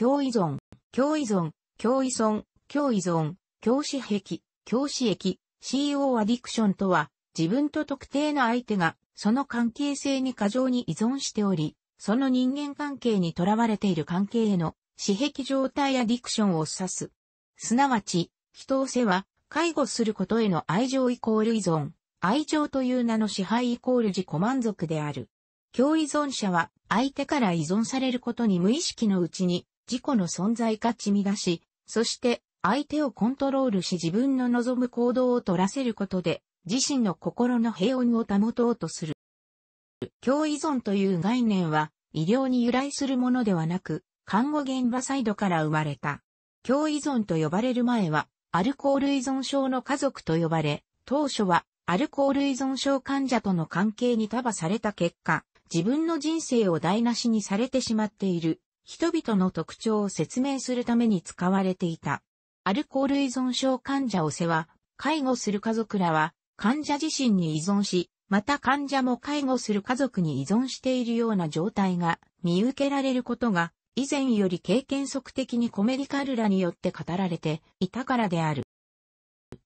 共依存、共依存、共依存、共依存、共死癖、共死癖、CO アディクションとは、自分と特定の相手が、その関係性に過剰に依存しており、その人間関係にとらわれている関係への、私癖状態アディクションを指す。すなわち、人をせは、介護することへの愛情イコール依存、愛情という名の支配イコール自己満足である。共依存者は、相手から依存されることに無意識のうちに、自己の存在価値見出し、そして相手をコントロールし自分の望む行動を取らせることで、自身の心の平穏を保とうとする。共依存という概念は、医療に由来するものではなく、看護現場サイドから生まれた。共依存と呼ばれる前は、アルコール依存症の家族と呼ばれ、当初はアルコール依存症患者との関係に束された結果、自分の人生を台無しにされてしまっている人々の特徴を説明するために使われていた。アルコール依存症患者を世話、介護する家族らは、患者自身に依存し、また患者も介護する家族に依存しているような状態が見受けられることが、以前より経験則的にコメディカルらによって語られていたからである。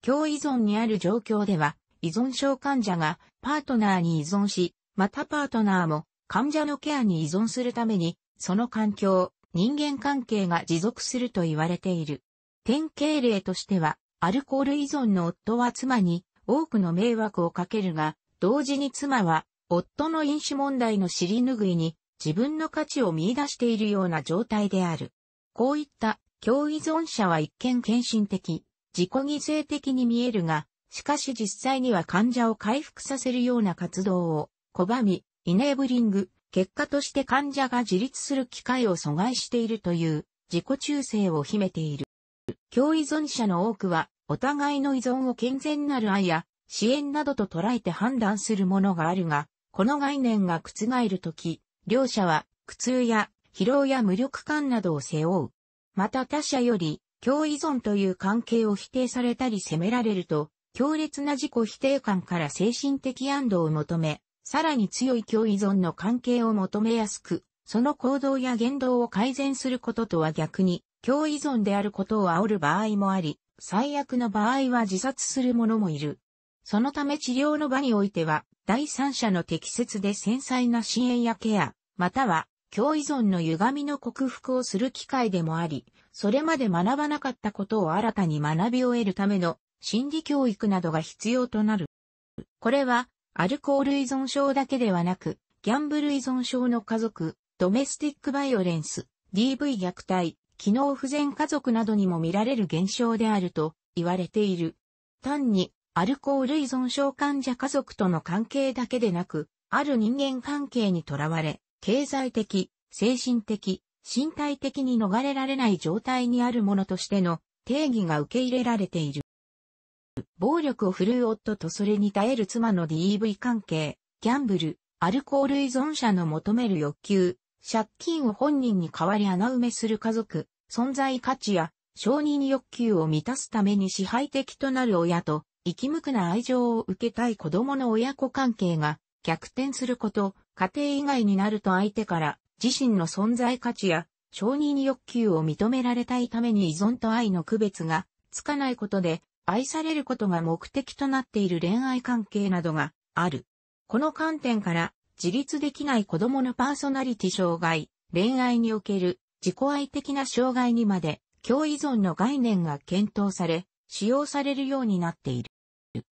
共依存にある状況では、依存症患者がパートナーに依存し、またパートナーも患者のケアに依存するためにその環境、人間関係が持続すると言われている。典型例としては、アルコール依存の夫は妻に多くの迷惑をかけるが、同時に妻は夫の飲酒問題の尻拭いに自分の価値を見出しているような状態である。こういった共依存者は一見献身的、自己犠牲的に見えるが、しかし実際には患者を回復させるような活動を拒み、イネーブリング、結果として患者が自立する機会を阻害しているという自己中性を秘めている。共依存者の多くは、お互いの依存を健全なる愛や支援などと捉えて判断するものがあるが、この概念が覆るとき、両者は苦痛や疲労や無力感などを背負う。また他者より、共依存という関係を否定されたり責められると、強烈な自己否定感から精神的安堵を求め、さらに強い共依存の関係を求めやすく、その行動や言動を改善することとは逆に、共依存であることを煽る場合もあり、最悪の場合は自殺する者もいる。そのため治療の場においては、第三者の適切で繊細な支援やケア、または、共依存の歪みの克服をする機会でもあり、それまで学ばなかったことを新たに学びを得るための心理教育などが必要となる。これはアルコール依存症だけではなく、ギャンブル依存症の家族、ドメスティックバイオレンス、DV 虐待、機能不全家族などにも見られる現象であると言われている。単にアルコール依存症患者家族との関係だけでなく、ある人間関係にとらわれ、経済的、精神的、身体的に逃れられない状態にあるものとしての定義が受け入れられている。暴力を振るう夫とそれに耐える妻の DV 関係、ギャンブル、アルコール依存者の求める欲求、借金を本人に代わり穴埋めする家族、存在価値や承認欲求を満たすために支配的となる親と、生き向くな愛情を受けたい子供の親子関係が逆転すること、家庭以外になると相手から自身の存在価値や承認欲求を認められたいために依存と愛の区別がつかないことで愛されることが目的となっている恋愛関係などがある。この観点から自立できない子供のパーソナリティ障害、恋愛における自己愛的な障害にまで、共依存の概念が検討され、使用されるようになっている。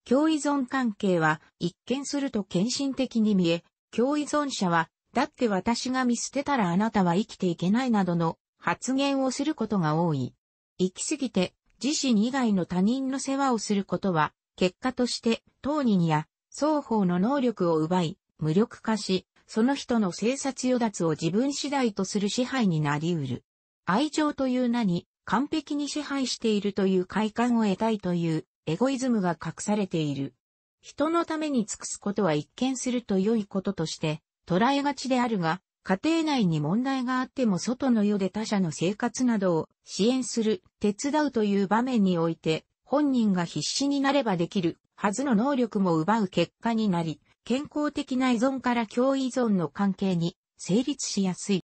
共依存関係は一見すると献身的に見え、共依存者は、だって私が見捨てたらあなたは生きていけないなどの発言をすることが多い。行き過ぎて自身以外の他人の世話をすることは、結果として当人や双方の能力を奪い、無力化し、その人の生殺与奪を自分次第とする支配になり得る。愛情という名に完璧に支配しているという快感を得たいというエゴイズムが隠されている。人のために尽くすことは一見すると良いこととして捉えがちであるが、家庭内に問題があっても外の世で他者の生活などを支援する、手伝うという場面において、本人が必死になればできるはずの能力も奪う結果になり、健康的な依存から強依存の関係に成立しやすい。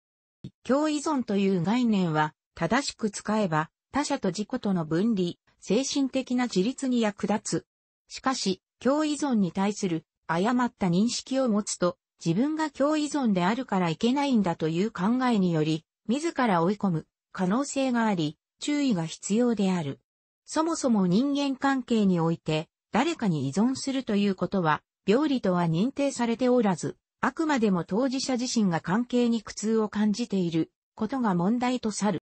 強依存という概念は正しく使えば他者と自己との分離、精神的な自立に役立つ。しかし、強依存に対する誤った認識を持つと自分が強依存であるからいけないんだという考えにより、自ら追い込む可能性があり、注意が必要である。そもそも人間関係において、誰かに依存するということは、病理とは認定されておらず、あくまでも当事者自身が関係に苦痛を感じていることが問題とさる。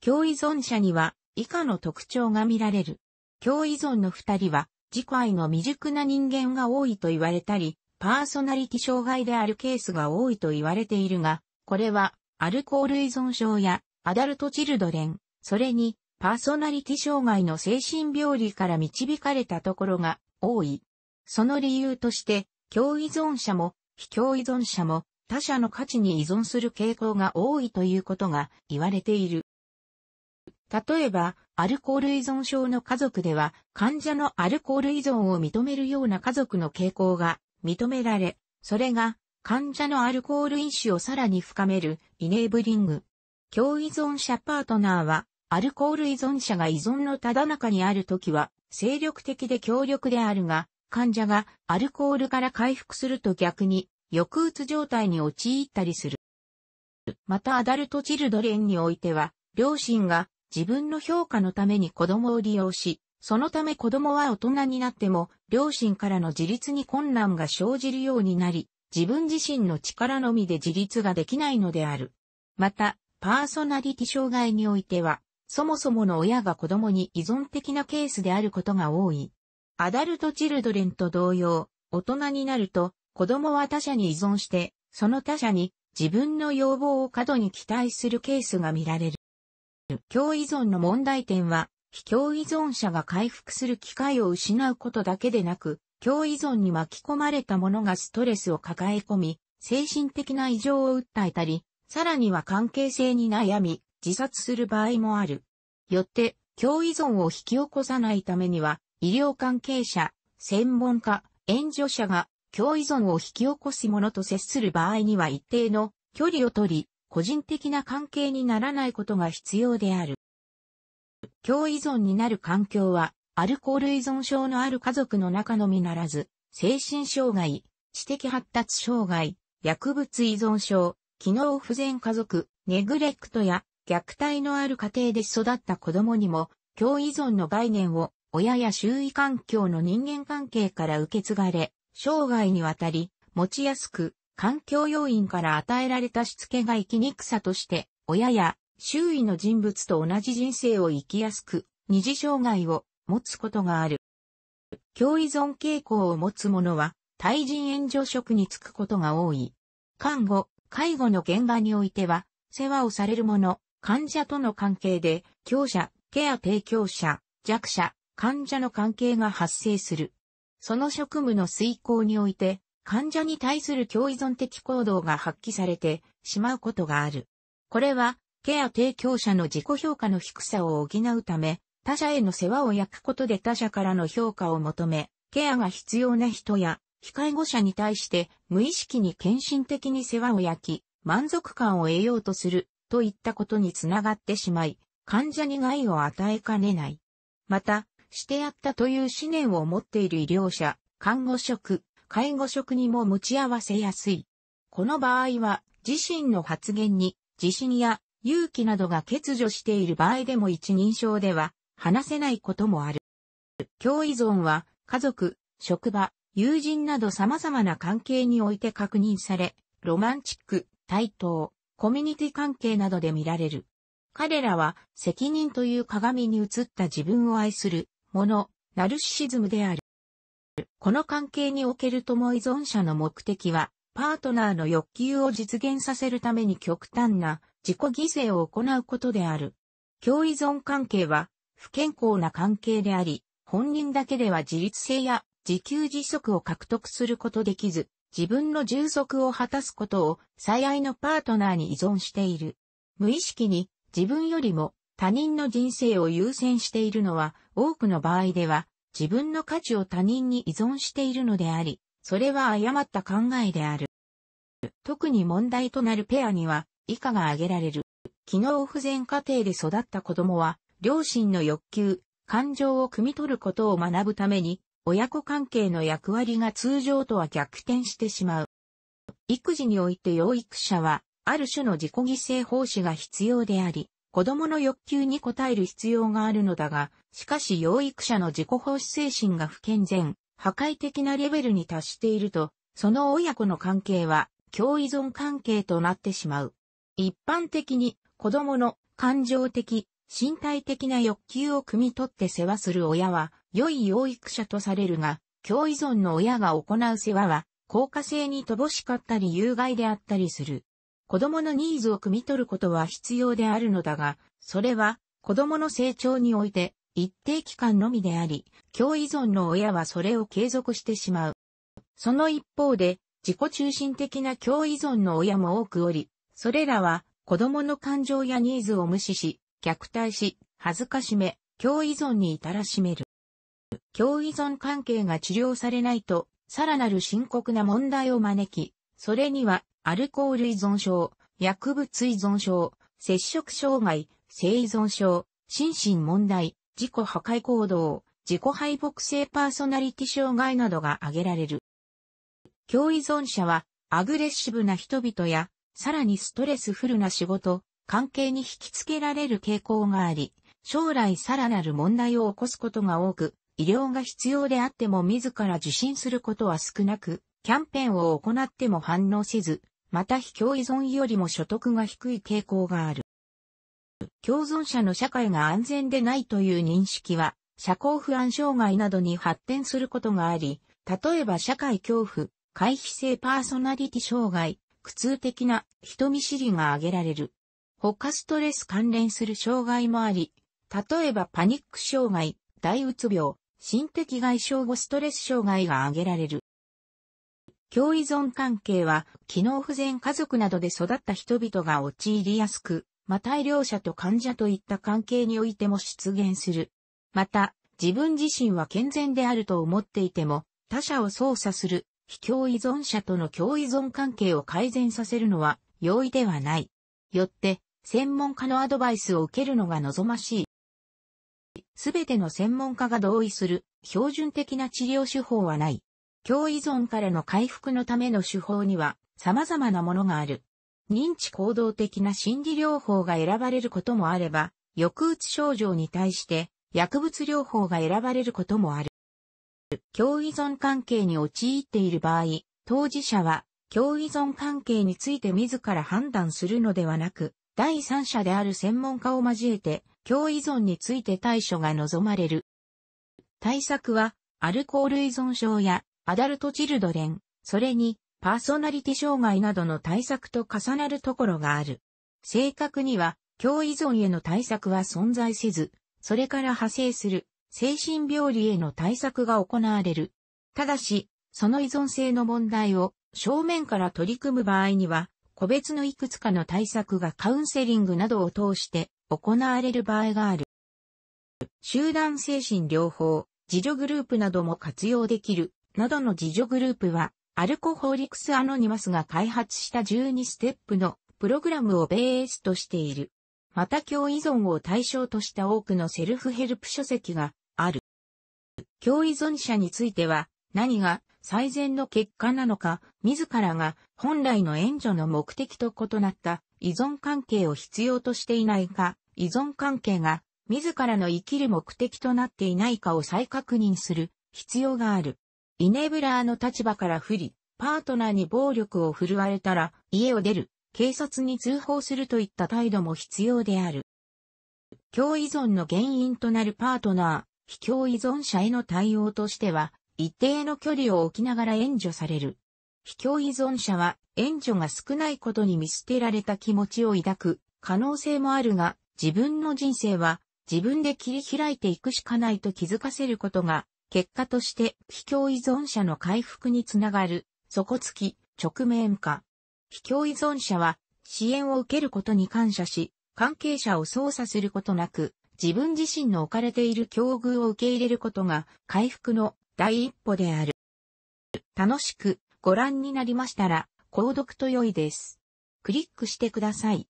強依存者には以下の特徴が見られる。強依存の二人は自己愛の未熟な人間が多いと言われたり、パーソナリティ障害であるケースが多いと言われているが、これはアルコール依存症やアダルトチルドレン、それにパーソナリティ障害の精神病理から導かれたところが多い。その理由として、共依存者も非共依存者も他者の価値に依存する傾向が多いということが言われている。例えば、アルコール依存症の家族では、患者のアルコール依存を認めるような家族の傾向が認められ、それが患者のアルコール飲酒をさらに深めるイネーブリング。共依存者パートナーは、アルコール依存者が依存のただ中にあるときは、精力的で強力であるが、患者がアルコールから回復すると逆に、抑うつ状態に陥ったりする。またアダルトチルドレンにおいては、両親が自分の評価のために子供を利用し、そのため子供は大人になっても、両親からの自立に困難が生じるようになり、自分自身の力のみで自立ができないのである。また、パーソナリティ障害においては、そもそもの親が子供に依存的なケースであることが多い。アダルトチルドレンと同様、大人になると、子供は他者に依存して、その他者に自分の要望を過度に期待するケースが見られる。教依存の問題点は、非共依存者が回復する機会を失うことだけでなく、共依存に巻き込まれた者がストレスを抱え込み、精神的な異常を訴えたり、さらには関係性に悩み、自殺する場合もある。よって、共依存を引き起こさないためには、医療関係者、専門家、援助者が共依存を引き起こすものと接する場合には一定の距離をとり、個人的な関係にならないことが必要である。強依存になる環境は、アルコール依存症のある家族の中のみならず、精神障害、知的発達障害、薬物依存症、機能不全家族、ネグレクトや虐待のある家庭で育った子供にも、強依存の概念を親や周囲環境の人間関係から受け継がれ、生涯にわたり、持ちやすく、環境要因から与えられたしつけが生きにくさとして、親や周囲の人物と同じ人生を生きやすく、二次障害を持つことがある。共依存傾向を持つ者は、対人援助職に就くことが多い。看護、介護の現場においては、世話をされる者、患者との関係で、強者、ケア提供者、弱者、患者の関係が発生する。その職務の遂行において、患者に対する共依存的行動が発揮されてしまうことがある。これは、ケア提供者の自己評価の低さを補うため、他者への世話を焼くことで他者からの評価を求め、ケアが必要な人や、非介護者に対して無意識に献身的に世話を焼き、満足感を得ようとする、といったことにつながってしまい、患者に害を与えかねない。また、してやったという思念を持っている医療者、看護職、介護職にも持ち合わせやすい。この場合は、自身の発言に自信や勇気などが欠如している場合でも一人称では話せないこともある。共依存は家族、職場、友人など様々な関係において確認され、ロマンチック、対等、コミュニティ関係などで見られる。彼らは責任という鏡に映った自分を愛するもの、ナルシシズムである。この関係における共依存者の目的は、パートナーの欲求を実現させるために極端な自己犠牲を行うことである。共依存関係は不健康な関係であり、本人だけでは自立性や自給自足を獲得することできず、自分の充足を果たすことを最愛のパートナーに依存している。無意識に自分よりも他人の人生を優先しているのは多くの場合では自分の価値を他人に依存しているのであり、それは誤った考えである。特に問題となるペアには以下が挙げられる。機能不全家庭で育った子供は、両親の欲求、感情を汲み取ることを学ぶために、親子関係の役割が通常とは逆転してしまう。育児において養育者は、ある種の自己犠牲奉仕が必要であり、子供の欲求に応える必要があるのだが、しかし養育者の自己奉仕精神が不健全、破壊的なレベルに達していると、その親子の関係は、共依存関係となってしまう。一般的に子供の感情的、身体的な欲求を汲み取って世話する親は良い養育者とされるが、教依存の親が行う世話は、効果性に乏しかったり有害であったりする。子供のニーズを汲み取ることは必要であるのだが、それは子供の成長において一定期間のみであり、教依存の親はそれを継続してしまう。その一方で、自己中心的な教依存の親も多くおり、それらは子供の感情やニーズを無視し、虐待し、恥ずかしめ、共依存に至らしめる。共依存関係が治療されないと、さらなる深刻な問題を招き、それには、アルコール依存症、薬物依存症、摂食障害、性依存症、心身問題、自己破壊行動、自己敗北性パーソナリティ障害などが挙げられる。共依存者は、アグレッシブな人々やさらにストレスフルな仕事、関係に引きつけられる傾向があり、将来さらなる問題を起こすことが多く、医療が必要であっても自ら受診することは少なく、キャンペーンを行っても反応せず、また非共依存よりも所得が低い傾向がある。共存者の社会が安全でないという認識は、社交不安障害などに発展することがあり、例えば社会恐怖、回避性パーソナリティ障害、苦痛的な人見知りが挙げられる。他ストレス関連する障害もあり、例えばパニック障害、大うつ病、心的外傷後ストレス障害が挙げられる。共依存関係は、機能不全家族などで育った人々が陥りやすく、また医療者と患者といった関係においても出現する。また、自分自身は健全であると思っていても、他者を操作する非共依存者との共依存関係を改善させるのは容易ではない。よって、専門家のアドバイスを受けるのが望ましい。すべての専門家が同意する標準的な治療手法はない。共依存からの回復のための手法には様々なものがある。認知行動的な心理療法が選ばれることもあれば、抑うつ症状に対して薬物療法が選ばれることもある。共依存関係に陥っている場合、当事者は共依存関係について自ら判断するのではなく、第三者である専門家を交えて、共依存について対処が望まれる。対策は、アルコール依存症やアダルトチルドレン、それにパーソナリティ障害などの対策と重なるところがある。正確には、共依存への対策は存在せず、それから派生する精神病理への対策が行われる。ただし、その依存性の問題を正面から取り組む場合には、個別のいくつかの対策がカウンセリングなどを通して行われる場合がある。集団精神療法、自助グループなども活用できる、などの自助グループは、アルコホリクスアノニマスが開発した12ステップのプログラムをベースとしている。また、共依存を対象とした多くのセルフヘルプ書籍が共依存者については、何が最善の結果なのか、自らが本来の援助の目的と異なった依存関係を必要としていないか、依存関係が自らの生きる目的となっていないかを再確認する必要がある。イネブラーの立場から不利、パートナーに暴力を振るわれたら家を出る、警察に通報するといった態度も必要である。共依存の原因となるパートナー、非強依存者への対応としては、一定の距離を置きながら援助される。非強依存者は援助が少ないことに見捨てられた気持ちを抱く可能性もあるが、自分の人生は自分で切り開いていくしかないと気づかせることが、結果として非強依存者の回復につながる、底つき、直面化。非強依存者は支援を受けることに感謝し、関係者を操作することなく、自分自身の置かれている境遇を受け入れることが回復の第一歩である。楽しくご覧になりましたら、購読と良いです。クリックしてください。